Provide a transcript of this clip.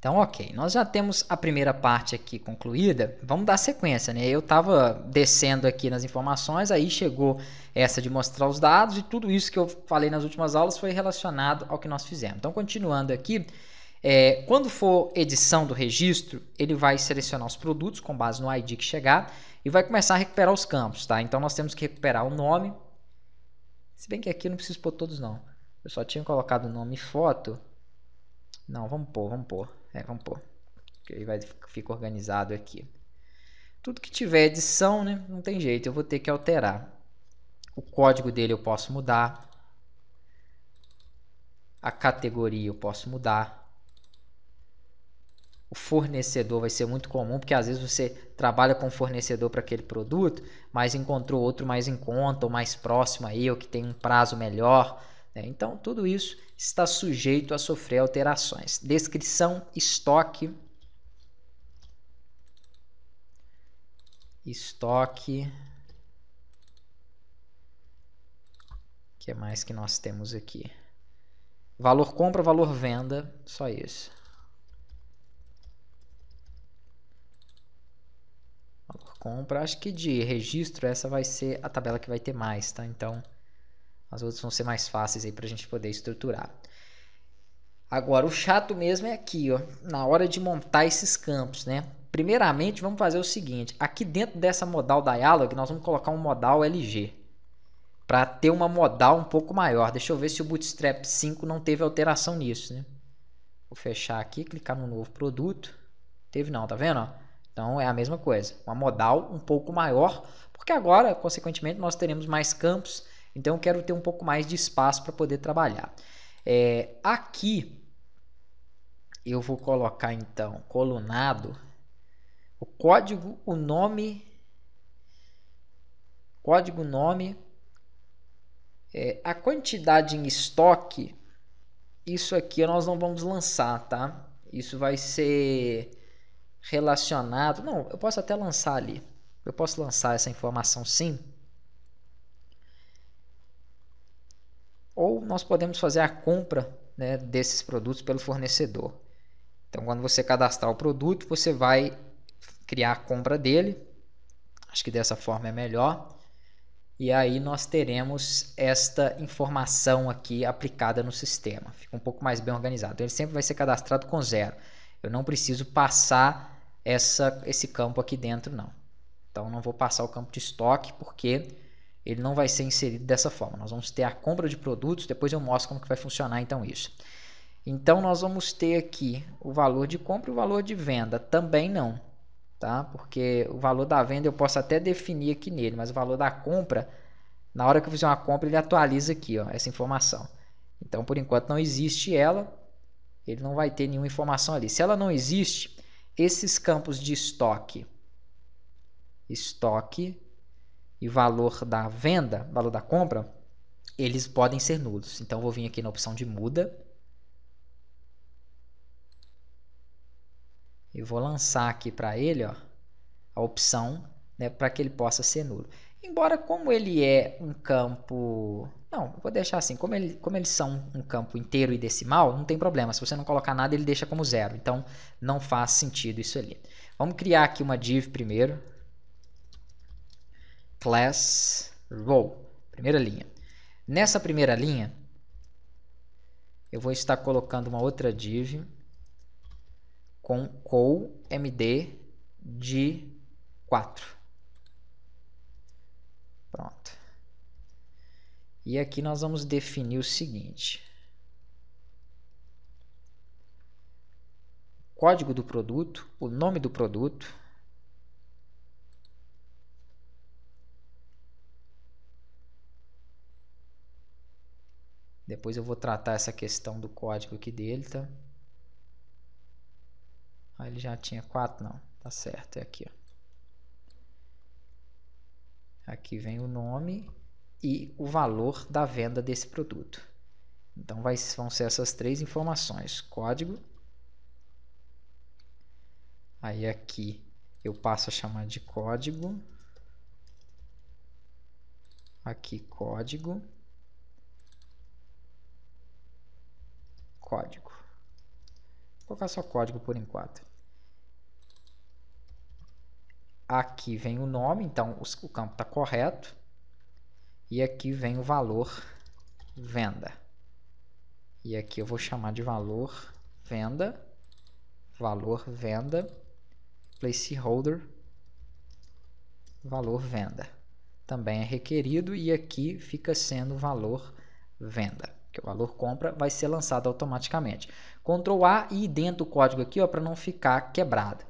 Então, ok, nós já temos a primeira parte aqui concluída. Vamos dar sequência, né? Eu estava descendo aqui nas informações, aí chegou essa de mostrar os dados e tudo isso que eu falei nas últimas aulas foi relacionado ao que nós fizemos. Então, continuando aqui, é, quando for edição do registro, ele vai selecionar os produtos com base no ID que chegar e vai começar a recuperar os campos, tá? Então, nós temos que recuperar o nome. Se bem que aqui eu não preciso pôr todos, não. Eu só tinha colocado nome e foto. Não, vamos pôr, vamos pôr. É, vamos pôr. Que aí vai, fica organizado aqui. Tudo que tiver edição, né? Não tem jeito, eu vou ter que alterar. O código dele eu posso mudar. A categoria eu posso mudar. O fornecedor vai ser muito comum, porque às vezes você trabalha com fornecedor para aquele produto, mas encontrou outro mais em conta, ou mais próximo aí, ou que tem um prazo melhor. Né? Então, tudo isso está sujeito a sofrer alterações. Descrição, estoque. Estoque. O que mais que nós temos aqui? Valor compra, valor venda, só isso. Valor compra, acho que de registro essa vai ser a tabela que vai ter mais, tá? Então... As outras vão ser mais fáceis aí para a gente poder estruturar. Agora, o chato mesmo é aqui, ó, na hora de montar esses campos, né? Primeiramente, vamos fazer o seguinte, aqui dentro dessa modal dialog, nós vamos colocar um modal LG, para ter uma modal um pouco maior. Deixa eu ver se o Bootstrap 5 não teve alteração nisso, né? Vou fechar aqui, clicar no novo produto. Teve não, tá vendo? Então é a mesma coisa, uma modal um pouco maior, porque agora, consequentemente, nós teremos mais campos então eu quero ter um pouco mais de espaço para poder trabalhar. É, aqui eu vou colocar então colunado o código, o nome, código nome, é, a quantidade em estoque. Isso aqui nós não vamos lançar, tá? Isso vai ser relacionado. Não, eu posso até lançar ali. Eu posso lançar essa informação sim ou nós podemos fazer a compra né, desses produtos pelo fornecedor. Então, quando você cadastrar o produto, você vai criar a compra dele. Acho que dessa forma é melhor. E aí nós teremos esta informação aqui aplicada no sistema. Fica um pouco mais bem organizado. Ele sempre vai ser cadastrado com zero. Eu não preciso passar essa, esse campo aqui dentro, não. Então, não vou passar o campo de estoque, porque ele não vai ser inserido dessa forma. Nós vamos ter a compra de produtos, depois eu mostro como que vai funcionar então isso. Então nós vamos ter aqui o valor de compra e o valor de venda, também não, tá? Porque o valor da venda eu posso até definir aqui nele, mas o valor da compra, na hora que eu fizer uma compra, ele atualiza aqui, ó, essa informação. Então por enquanto não existe ela, ele não vai ter nenhuma informação ali. Se ela não existe, esses campos de estoque, estoque e o valor da venda, valor da compra, eles podem ser nulos. Então, vou vir aqui na opção de muda. E vou lançar aqui para ele ó, a opção né, para que ele possa ser nulo. Embora como ele é um campo... Não, vou deixar assim. Como, ele, como eles são um campo inteiro e decimal, não tem problema. Se você não colocar nada, ele deixa como zero. Então, não faz sentido isso ali. Vamos criar aqui uma div primeiro class row, primeira linha. Nessa primeira linha, eu vou estar colocando uma outra div com col md de 4. Pronto. E aqui nós vamos definir o seguinte. Código do produto, o nome do produto, Depois eu vou tratar essa questão do código aqui dele, tá? Ah, ele já tinha 4, não. Tá certo, é aqui, ó. Aqui vem o nome e o valor da venda desse produto. Então vai, vão ser essas três informações: código. Aí aqui eu passo a chamar de código. Aqui código. código. Vou colocar só código por enquanto. Aqui vem o nome, então o campo está correto. E aqui vem o valor venda. E aqui eu vou chamar de valor venda, valor venda, placeholder, valor venda. Também é requerido e aqui fica sendo valor venda que é o valor compra, vai ser lançado automaticamente. Ctrl A e dentro o código aqui para não ficar quebrado.